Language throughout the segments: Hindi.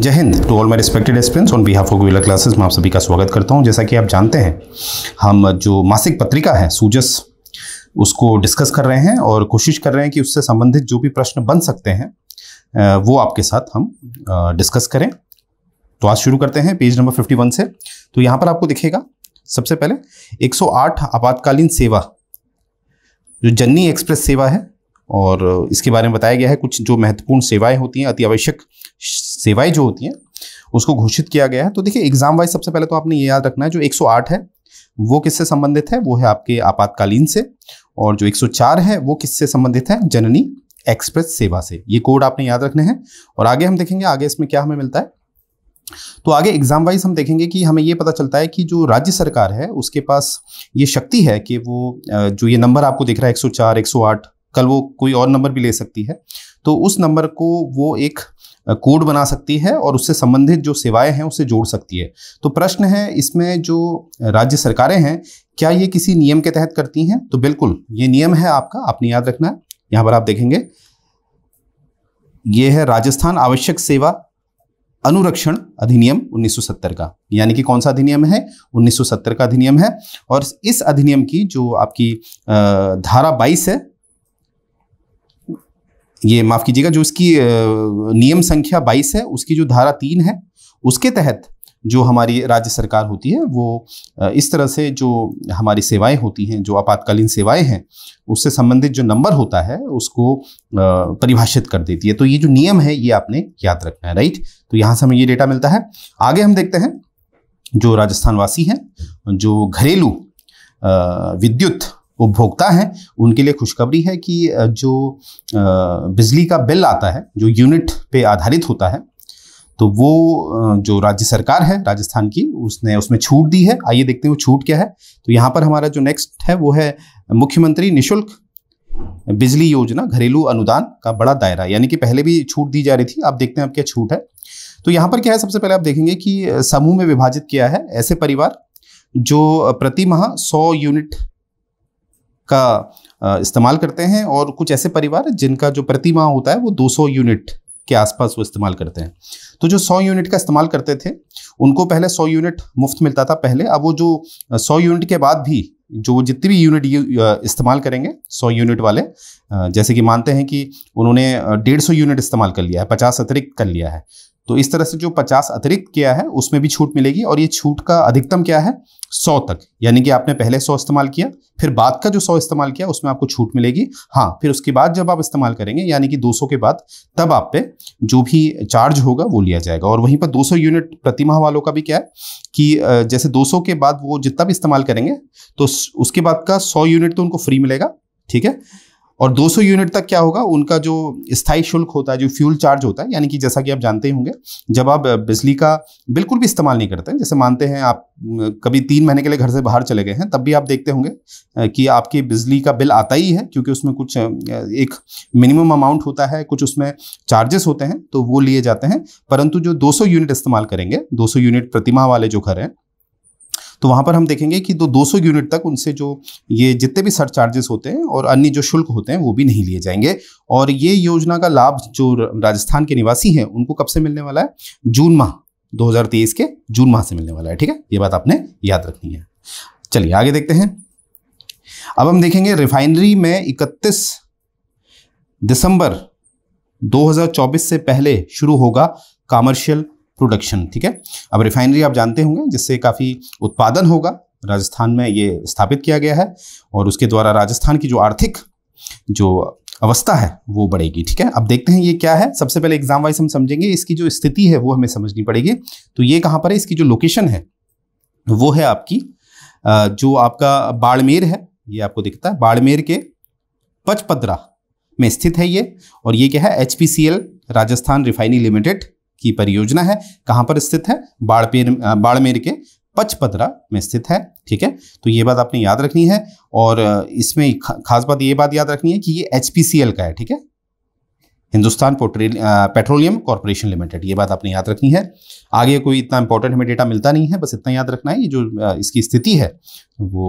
जय Hind to all my respected experience on behalf of गुला क्लासेस मैं आप सभी का स्वागत करता हूं जैसा कि आप जानते हैं हम जो मासिक पत्रिका है सूजस उसको डिस्कस कर रहे हैं और कोशिश कर रहे हैं कि उससे संबंधित जो भी प्रश्न बन सकते हैं वो आपके साथ हम डिस्कस करें तो आज शुरू करते हैं पेज नंबर 51 से तो यहाँ पर आपको दिखेगा सबसे पहले 108 आपातकालीन सेवा जो जन्नी एक्सप्रेस सेवा है और इसके बारे में बताया गया है कुछ जो महत्वपूर्ण सेवाएं होती हैं अति आवश्यक सेवाएं जो होती हैं उसको घोषित किया गया है तो देखिए एग्जाम वाइज सबसे पहले तो आपने ये याद रखना है जो 108 है वो किससे संबंधित है वो है आपके आपातकालीन से और जो 104 है वो किससे संबंधित है जननी एक्सप्रेस सेवा से ये कोड आपने याद रखने हैं और आगे हम देखेंगे आगे इसमें क्या हमें मिलता है तो आगे एग्जाम वाइज हम देखेंगे कि हमें ये पता चलता है कि जो राज्य सरकार है उसके पास ये शक्ति है कि वो जो ये नंबर आपको दिख रहा है 104 108 कल वो कोई और नंबर भी ले सकती है तो उस नंबर को वो एक कोड बना सकती है और उससे संबंधित जो सेवाएं हैं उसे जोड़ सकती है तो प्रश्न है इसमें जो राज्य सरकारें हैं क्या ये किसी नियम के तहत करती हैं तो बिल्कुल ये नियम है आपका आपने याद रखना है यहाँ पर आप देखेंगे ये है राजस्थान आवश्यक सेवा अनुरक्षण अधिनियम 1970 का यानी कि कौन सा अधिनियम है 1970 का अधिनियम है और इस अधिनियम की जो आपकी धारा 22 है ये माफ़ कीजिएगा जो इसकी नियम संख्या बाईस है उसकी जो धारा तीन है उसके तहत जो हमारी राज्य सरकार होती है वो इस तरह से जो हमारी सेवाएं होती हैं जो आपातकालीन सेवाएं हैं उससे संबंधित जो नंबर होता है उसको परिभाषित कर देती है तो ये जो नियम है ये आपने याद रखना है राइट तो यहाँ से हमें ये डेटा मिलता है आगे हम देखते हैं जो राजस्थानवासी हैं जो घरेलू विद्युत उपभोक्ता हैं उनके लिए खुशखबरी है कि जो बिजली का बिल आता है जो यूनिट पे आधारित होता है तो वो जो राज्य सरकार है राजस्थान की उसने उसमें छूट दी है आइए देखते हैं वो छूट क्या है तो यहाँ पर हमारा जो नेक्स्ट है वो है मुख्यमंत्री निशुल्क बिजली योजना घरेलू अनुदान का बड़ा दायरा यानी कि पहले भी छूट दी जा रही थी आप देखते हैं अब क्या छूट है तो यहाँ पर क्या है सबसे पहले आप देखेंगे कि समूह में विभाजित किया है ऐसे परिवार जो प्रति माह सौ यूनिट का इस्तेमाल करते हैं और कुछ ऐसे परिवार जिनका जो प्रति माह होता है वो 200 यूनिट के आसपास वो इस्तेमाल करते हैं तो जो 100 यूनिट का इस्तेमाल करते थे उनको पहले 100 यूनिट मुफ्त मिलता था पहले अब वो जो 100 यूनिट के बाद भी जो जितनी भी यूनिट इस्तेमाल करेंगे 100 यूनिट वाले जैसे कि मानते हैं कि उन्होंने डेढ़ यूनिट इस्तेमाल कर लिया है पचास अतिरिक्त कर लिया है तो इस तरह से जो पचास अतिरिक्त किया है उसमें भी छूट मिलेगी और ये छूट का अधिकतम क्या है सौ तक यानी कि आपने पहले सौ इस्तेमाल किया फिर बाद का जो सौ इस्तेमाल किया उसमें आपको छूट मिलेगी हाँ फिर उसके बाद जब आप इस्तेमाल करेंगे यानी कि दो सौ के बाद तब आप पे जो भी चार्ज होगा वो लिया जाएगा और वहीं पर दो सौ यूनिट प्रतिमाह वालों का भी क्या है कि जैसे दो सौ के बाद वो जितना भी इस्तेमाल करेंगे तो उसके बाद का सौ यूनिट तो उनको फ्री मिलेगा ठीक है और 200 यूनिट तक क्या होगा उनका जो स्थायी शुल्क होता है जो फ्यूल चार्ज होता है यानी कि जैसा कि आप जानते ही होंगे जब आप बिजली का बिल्कुल भी इस्तेमाल नहीं करते जैसे मानते हैं आप कभी तीन महीने के लिए घर से बाहर चले गए हैं तब भी आप देखते होंगे कि आपकी बिजली का बिल आता ही है क्योंकि उसमें कुछ एक मिनिमम अमाउंट होता है कुछ उसमें चार्जेस होते हैं तो वो लिए जाते हैं परंतु जो दो यूनिट इस्तेमाल करेंगे दो यूनिट प्रतिमा वाले जो घर हैं तो वहाँ पर हम देखेंगे कि दो दो सौ यूनिट तक उनसे जो ये जितने भी सर चार्जेस होते हैं और अन्य जो शुल्क होते हैं वो भी नहीं लिए जाएंगे और ये योजना का लाभ जो राजस्थान के निवासी हैं उनको कब से मिलने वाला है जून माह 2023 के जून माह से मिलने वाला है ठीक है ये बात आपने याद रखनी है चलिए आगे देखते हैं अब हम देखेंगे रिफाइनरी में 31 दिसंबर 2024 से पहले शुरू होगा कॉमर्शियल प्रोडक्शन ठीक है अब रिफाइनरी आप जानते होंगे जिससे काफ़ी उत्पादन होगा राजस्थान में ये स्थापित किया गया है और उसके द्वारा राजस्थान की जो आर्थिक जो अवस्था है वो बढ़ेगी ठीक है अब देखते हैं ये क्या है सबसे पहले एग्जाम वाइज हम समझेंगे इसकी जो स्थिति है वो हमें समझनी पड़ेगी तो ये कहाँ पर है इसकी जो लोकेशन है वो है आपकी जो आपका बाड़मेर है ये आपको दिखता है बाड़मेर के पचपदरा में स्थित है ये और ये क्या है एच राजस्थान रिफाइनिंग लिमिटेड की परियोजना है कहाँ पर स्थित है बाड़पेर बाड़मेर के पचपदरा में स्थित है ठीक है तो ये बात आपने याद रखनी है और इसमें खास बात ये बात याद रखनी है कि ये एच का है ठीक है हिंदुस्तान पेट्रोलियम कॉरपोरेशन लिमिटेड ये बात आपने याद रखनी है आगे कोई इतना इंपॉर्टेंट हमें डेटा मिलता नहीं है बस इतना याद रखना है ये जो इसकी स्थिति है वो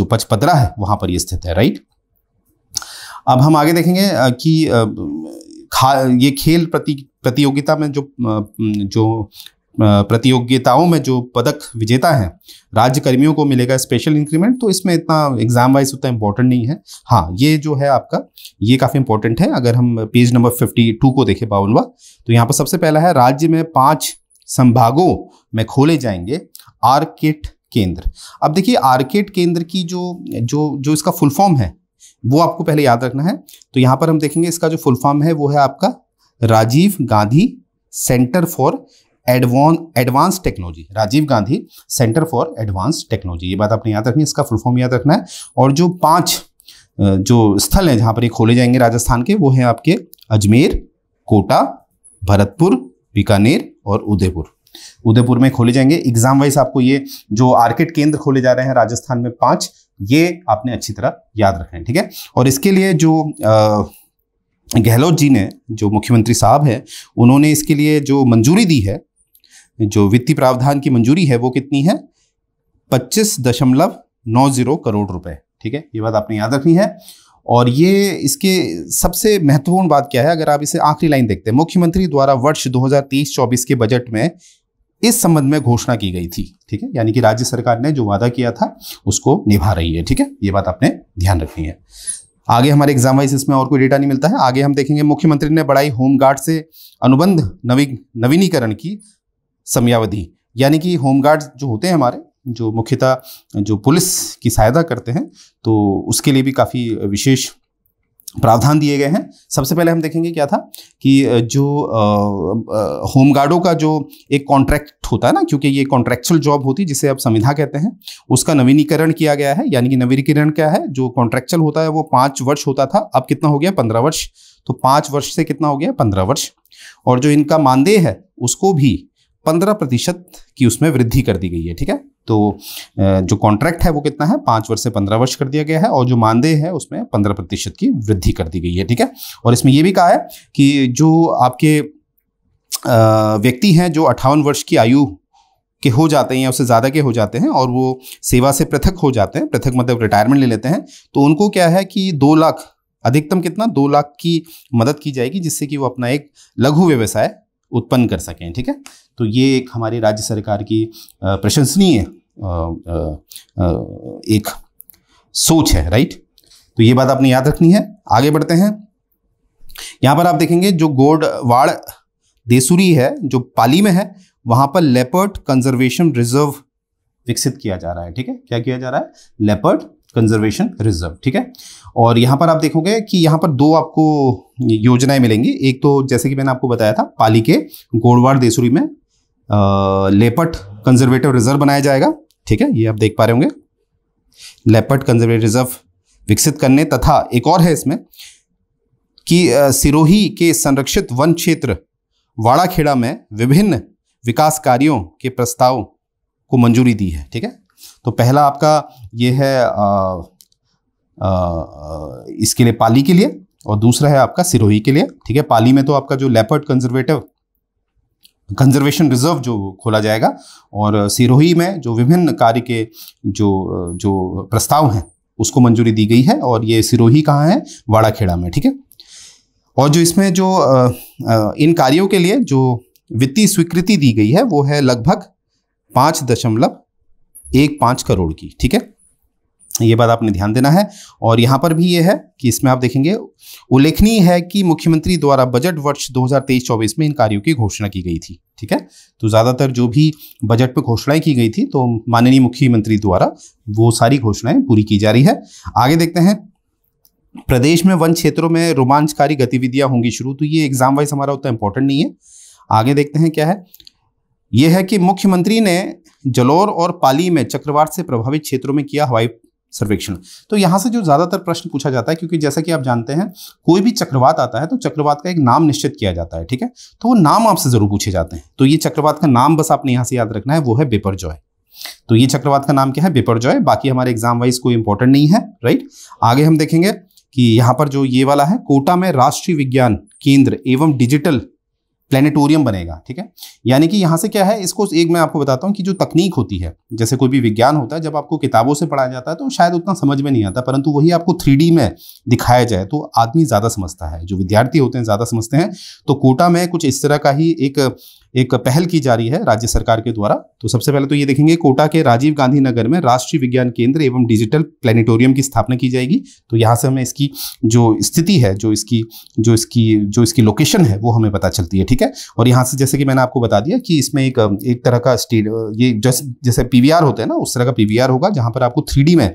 जो पचपदरा है वहाँ पर ये स्थित है राइट अब हम आगे देखेंगे कि खा ये खेल प्रति प्रतियोगिता में जो जो प्रतियोगिताओं में जो पदक विजेता हैं राज्य कर्मियों को मिलेगा स्पेशल इंक्रीमेंट तो इसमें इतना एग्जाम वाइज उतना इम्पोर्टेंट नहीं है हाँ ये जो है आपका ये काफ़ी इंपॉर्टेंट है अगर हम पेज नंबर फिफ्टी टू को देखें बावनवा तो यहाँ पर सबसे पहला है राज्य में पाँच संभागों में खोले जाएंगे आर्किट केंद्र अब देखिए आर्किट केंद्र की जो जो जो इसका फुल फॉर्म है वो आपको पहले याद रखना है तो यहाँ पर हम देखेंगे इसका जो फुल फॉर्म है वो है आपका Rajiv Gandhi centre for advance advance technology Rajiv Gandhi centre for advance technology ये बात आपने याद रखनी है इसका फुल फॉर्म याद रखना है और जो पांच जो स्थल हैं जहाँ पर ये खोले जाएंगे राजस्थान के वो हैं आपके अजमेर कोटा भरतपुर बीकानेर और उदयपुर उदयपुर में खोले जाएंगे एग्जाम वाइज आपको ये जो आर्किट केंद्र खोले जा रहे हैं राजस्थान में पांच ये आपने अच्छी तरह याद रखें ठीक है और इसके लिए जो गहलोत जी ने जो मुख्यमंत्री साहब हैं उन्होंने इसके लिए जो मंजूरी दी है जो वित्तीय प्रावधान की मंजूरी है वो कितनी है पच्चीस दशमलव नौ जीरो करोड़ रुपए ठीक है ये बात आपने याद रखनी है और ये इसके सबसे महत्वपूर्ण बात क्या है अगर आप इसे आखिरी लाइन देखते हैं मुख्यमंत्री द्वारा वर्ष 2023-24 के बजट में इस संबंध में घोषणा की गई थी ठीक है यानी कि राज्य सरकार ने जो वादा किया था उसको निभा रही है ठीक है ये बात आपने ध्यान रखनी है आगे हमारे एग्जाम वाइज इसमें और कोई डेटा नहीं मिलता है आगे हम देखेंगे मुख्यमंत्री ने बढ़ाई होमगार्ड से अनुबंध नवी नवीनीकरण की समयावधि यानी कि होमगार्ड जो होते हैं हमारे जो मुख्यतः जो पुलिस की सहायता करते हैं तो उसके लिए भी काफ़ी विशेष प्रावधान दिए गए हैं सबसे पहले हम देखेंगे क्या था कि जो होमगार्डों का जो एक कॉन्ट्रैक्ट होता है ना क्योंकि ये कॉन्ट्रैक्चुअल जॉब होती है जिसे अब संविधा कहते हैं उसका नवीनीकरण किया गया है यानी कि नवीनीकरण क्या है जो कॉन्ट्रैक्चुअल होता है वो पाँच वर्ष होता था अब कितना हो गया पंद्रह वर्ष तो पाँच वर्ष से कितना हो गया पंद्रह वर्ष और जो इनका मानदेय है उसको भी पंद्रह प्रतिशत की उसमें वृद्धि कर दी गई है ठीक है तो जो कॉन्ट्रैक्ट है वो कितना है पाँच वर्ष से पंद्रह वर्ष कर दिया गया है और जो मानदेय है उसमें पंद्रह प्रतिशत की वृद्धि कर दी गई है ठीक है और इसमें यह भी कहा है कि जो आपके व्यक्ति हैं जो अट्ठावन वर्ष की आयु के हो जाते हैं या उससे ज़्यादा के हो जाते हैं और वो सेवा से पृथक हो जाते हैं पृथक मतलब रिटायरमेंट ले लेते हैं तो उनको क्या है कि दो लाख अधिकतम कितना दो लाख की मदद की जाएगी जिससे कि वो अपना एक लघु व्यवसाय उत्पन्न कर सकें ठीक है तो ये एक हमारी राज्य सरकार की प्रशंसनीय एक सोच है राइट तो ये बात आपने याद रखनी है आगे बढ़ते हैं यहाँ पर आप देखेंगे जो गोडवाड़ देसुरी है जो पाली में है वहाँ पर लेपर्ड कंजर्वेशन रिजर्व विकसित किया जा रहा है ठीक है क्या किया जा रहा है लेपर्ड कंजर्वेशन रिजर्व ठीक है और यहाँ पर आप देखोगे कि यहाँ पर दो आपको योजनाएं मिलेंगी एक तो जैसे कि मैंने आपको बताया था पाली के गोड़वाड़ देसुरी में लेपट कंजर्वेटिव रिजर्व बनाया जाएगा ठीक है ये आप देख पा रहे होंगे लेपट कंजर्वेटिव रिजर्व विकसित करने तथा एक और है इसमें कि सिरोही के संरक्षित वन क्षेत्र वाड़ाखेड़ा में विभिन्न विकास कार्यों के प्रस्ताव को मंजूरी दी है ठीक है तो पहला आपका ये है आ, आ, इसके लिए पाली के लिए और दूसरा है आपका सिरोही के लिए ठीक है पाली में तो आपका जो लेपर्ड कंजर्वेटिव कंजर्वेशन रिजर्व जो खोला जाएगा और सिरोही में जो विभिन्न कार्य के जो जो प्रस्ताव हैं उसको मंजूरी दी गई है और ये सिरोही कहाँ है वाड़ाखेड़ा में ठीक है और जो इसमें जो इन कार्यों के लिए जो वित्तीय स्वीकृति दी गई है वो है लगभग पाँच दशमलव एक पाँच करोड़ की ठीक है ये बात आपने ध्यान देना है और यहाँ पर भी ये है कि इसमें आप देखेंगे उल्लेखनीय है कि मुख्यमंत्री द्वारा बजट वर्ष 2023-24 में इन कार्यों की घोषणा की गई थी ठीक है तो ज़्यादातर जो भी बजट पर घोषणाएं की गई थी तो माननीय मुख्यमंत्री द्वारा वो सारी घोषणाएं पूरी की जा रही है आगे देखते हैं प्रदेश में वन क्षेत्रों में रोमांचकारी गतिविधियां होंगी शुरू तो ये एग्जाम वाइज हमारा उतना इंपॉर्टेंट नहीं है आगे देखते हैं क्या है यह है कि मुख्यमंत्री ने जलोर और पाली में चक्रवात से प्रभावित क्षेत्रों में किया हवाई सर्वेक्षण तो यहाँ से जो ज़्यादातर प्रश्न पूछा जाता है क्योंकि जैसा कि आप जानते हैं कोई भी चक्रवात आता है तो चक्रवात का एक नाम निश्चित किया जाता है ठीक है तो वो नाम आपसे ज़रूर पूछे जाते हैं तो ये चक्रवात का नाम बस आपने यहाँ से याद रखना है वो है बेपर जॉय तो ये चक्रवात का नाम क्या है बेपर जॉय बाकी हमारे एग्जाम वाइज कोई इंपॉर्टेंट नहीं है राइट आगे हम देखेंगे कि यहाँ पर जो ये वाला है कोटा में राष्ट्रीय विज्ञान केंद्र एवं डिजिटल प्लेनेटोरियम बनेगा ठीक है यानी कि यहाँ से क्या है इसको एक मैं आपको बताता हूँ कि जो तकनीक होती है जैसे कोई भी विज्ञान होता है जब आपको किताबों से पढ़ाया जाता है तो शायद उतना समझ में नहीं आता परंतु वही आपको थ्री में दिखाया जाए तो आदमी ज़्यादा समझता है जो विद्यार्थी होते हैं ज़्यादा समझते हैं तो कोटा में कुछ इस तरह का ही एक एक पहल की जा रही है राज्य सरकार के द्वारा तो सबसे पहले तो ये देखेंगे कोटा के राजीव गांधी नगर में राष्ट्रीय विज्ञान केंद्र एवं डिजिटल प्लेनेटोरियम की स्थापना की जाएगी तो यहाँ से हमें इसकी जो स्थिति है जो इसकी जो इसकी जो इसकी लोकेशन है वो हमें पता चलती है ठीक है और यहाँ से जैसे कि मैंने आपको बता दिया कि इसमें एक एक तरह का स्टेड ये जैसे आर होता है ना उस तरह का आर होगा जहाँ पर आपको थ्री में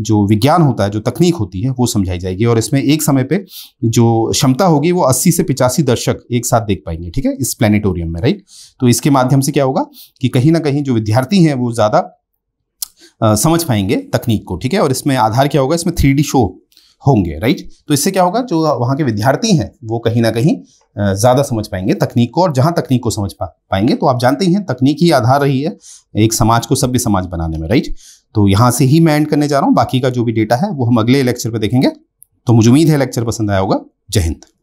जो विज्ञान होता है जो तकनीक होती है वो समझाई जाएगी और इसमें एक समय पे जो क्षमता होगी वो 80 से पिचासी दर्शक एक साथ देख पाएंगे ठीक है इस प्लेनेटोरियम में राइट तो इसके माध्यम से क्या होगा कि कहीं ना कहीं जो विद्यार्थी हैं वो ज़्यादा समझ पाएंगे तकनीक को ठीक है और इसमें आधार क्या होगा इसमें थ्री शो होंगे राइट तो इससे क्या होगा जो वहाँ के विद्यार्थी हैं वो कहीं ना कहीं ज़्यादा समझ पाएंगे तकनीक को और जहाँ तकनीक को समझ पा पाएंगे तो आप जानते ही हैं तकनीक ही आधार रही है एक समाज को सभ्य समाज बनाने में राइट तो यहाँ से ही मैं एंड करने जा रहा हूँ बाकी का जो भी डेटा है वो हम अगले लेक्चर पर देखेंगे तो मुझे उम्मीद है लेक्चर पसंद आया होगा जय हिंद